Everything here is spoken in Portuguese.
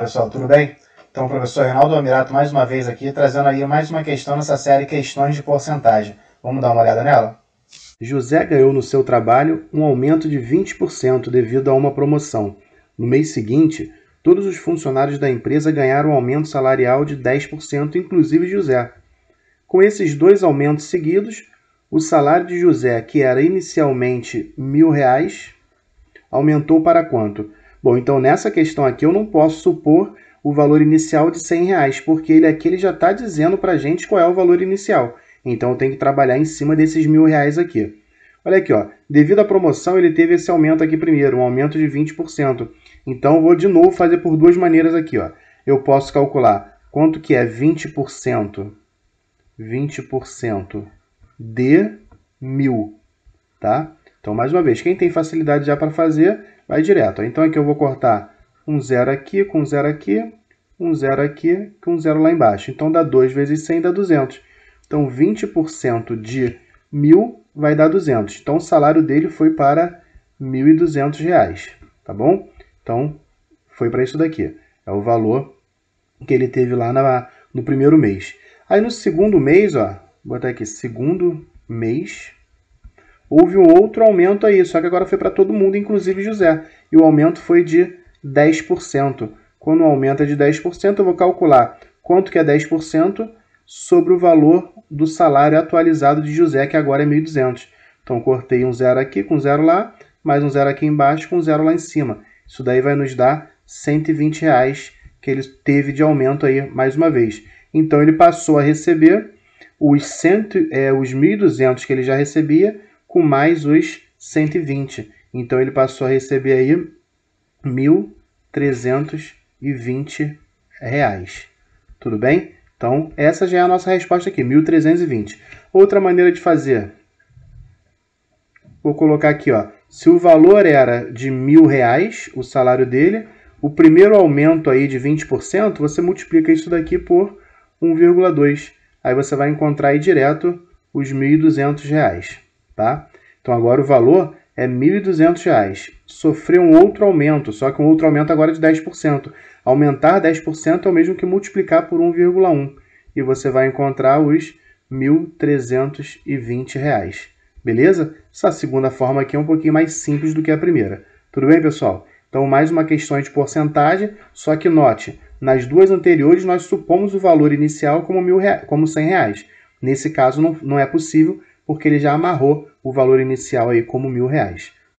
pessoal, tudo bem? Então, professor Reinaldo Amirato mais uma vez aqui, trazendo aí mais uma questão nessa série Questões de Porcentagem. Vamos dar uma olhada nela? José ganhou no seu trabalho um aumento de 20% devido a uma promoção. No mês seguinte, todos os funcionários da empresa ganharam um aumento salarial de 10%, inclusive José. Com esses dois aumentos seguidos, o salário de José, que era inicialmente R$ 1.000, aumentou para quanto? Bom, então nessa questão aqui eu não posso supor o valor inicial de 100 reais, porque ele aqui ele já está dizendo para a gente qual é o valor inicial. Então eu tenho que trabalhar em cima desses mil reais aqui. Olha aqui, ó. devido à promoção ele teve esse aumento aqui primeiro, um aumento de 20%. Então eu vou de novo fazer por duas maneiras aqui. Ó. Eu posso calcular quanto que é 20%, 20% de mil, tá? Então, mais uma vez, quem tem facilidade já para fazer, vai direto. Então, aqui eu vou cortar um zero aqui, com um zero aqui, um zero aqui, com um zero lá embaixo. Então, dá 2 vezes 100, dá 200. Então, 20% de 1.000 vai dar 200. Então, o salário dele foi para 1.200 reais, tá bom? Então, foi para isso daqui. É o valor que ele teve lá na, no primeiro mês. Aí, no segundo mês, ó, vou botar aqui, segundo mês, Houve um outro aumento aí, só que agora foi para todo mundo, inclusive José. E o aumento foi de 10%. Quando aumenta de 10%, eu vou calcular quanto que é 10% sobre o valor do salário atualizado de José, que agora é 1.200. Então, cortei um zero aqui com zero lá, mais um zero aqui embaixo com zero lá em cima. Isso daí vai nos dar 120 reais que ele teve de aumento aí mais uma vez. Então, ele passou a receber os, é, os 1.200 que ele já recebia com mais os 120. Então ele passou a receber aí R$ 1.320. Tudo bem? Então essa já é a nossa resposta aqui, 1.320. Outra maneira de fazer, vou colocar aqui, ó, se o valor era de mil reais, o salário dele, o primeiro aumento aí de 20%, você multiplica isso daqui por 1,2. Aí você vai encontrar aí direto os R$ 1.200 tá? Então agora o valor é R$ 1.200. Sofreu um outro aumento, só que um outro aumento agora é de 10%. Aumentar 10% é o mesmo que multiplicar por 1,1 e você vai encontrar os R$ 1.320. Beleza? Essa segunda forma aqui é um pouquinho mais simples do que a primeira. Tudo bem, pessoal? Então, mais uma questão de porcentagem, só que note, nas duas anteriores nós supomos o valor inicial como, mil como 100 reais. Nesse caso, não, não é possível, porque ele já amarrou o valor inicial aí como mil reais.